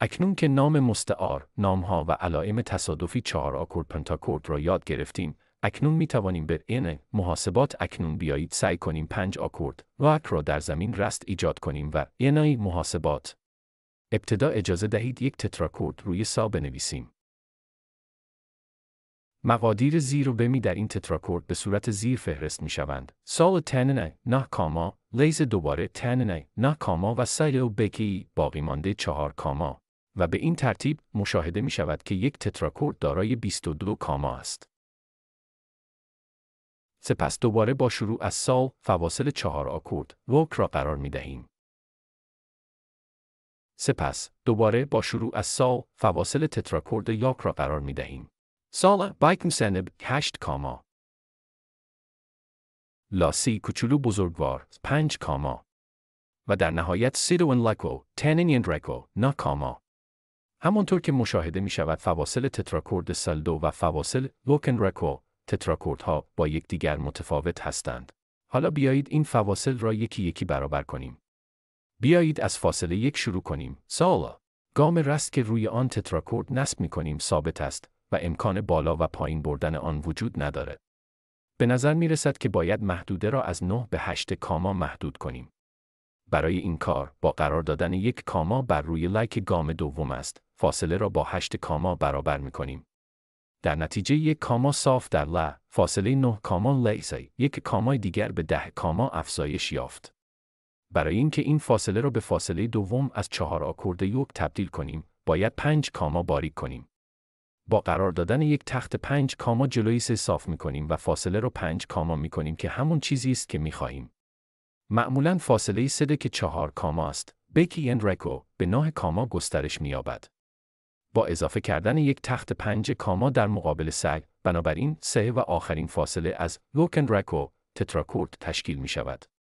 اکنون که نام مستعار، نامها و علائم تصادفی چهار آکورد پنتاکورد را یاد گرفتیم، اکنون می توانیم به این محاسبات اکنون بیایید سعی کنیم پنج آکورد راک را در زمین رست ایجاد کنیم و اینای محاسبات. ابتدا اجازه دهید یک تتراکورد روی سا بنویسیم. مقادیر زیر و بمی در این تتراکورد به صورت زیر فهرست می شوند. سال تننه نه کاما، لیز دوباره تننه نه کاما و سایل و بکی باقی مانده چهار کاما. و به این ترتیب مشاهده می شود که یک تتراکورد دارای 22 کاما است. سپس دوباره با شروع از سال فواصل چهار آکورد وک را قرار می دهیم. سپس دوباره با شروع از سال فواصل تتراکورد یاک را قرار می دهیم. سال بایکن سنب 8 کاما. لاسی کوچولو بزرگوار 5 کاما. و در نهایت سیدوان لکو تنین رکو نا کاما. همانطور که مشاهده می شود فواصل تتراکورد سلدو و فواصل لوکن رکو ها با یکدیگر متفاوت هستند. حالا بیایید این فواصل را یکی یکی برابر کنیم. بیایید از فاصله یک شروع کنیم. سالا گام رست که روی آن تتراکورد نصب می کنیم ثابت است و امکان بالا و پایین بردن آن وجود ندارد. به نظر می رسد که باید محدوده را از 9 به 8 کاما محدود کنیم. برای این کار با قرار دادن یک کاما بر روی لایک گام دوم است فاصله را با 8 کاما برابر می کنیم. در نتیجه یک کاما صاف در له فاصله 9 کاما لیسه، یک کامای دیگر به ده کاما افزایش یافت. برای اینکه این فاصله را به فاصله دوم از چهار آکورد یوک تبدیل کنیم، باید 5 کاما باریک کنیم. با قرار دادن یک تخت 5 کاما جلوی سه صاف می کنیم و فاصله را 5 کاما می کنیم که همون چیزی است که می خواهیم. معمولا فاصله سده که چهار کاما است، بیکی اند رکو به نه کاما گسترش می یابد. با اضافه کردن یک تخت پنج کاما در مقابل سگ بنابراین سه و آخرین فاصله از لوکن رکو تتراکورد تشکیل می شود.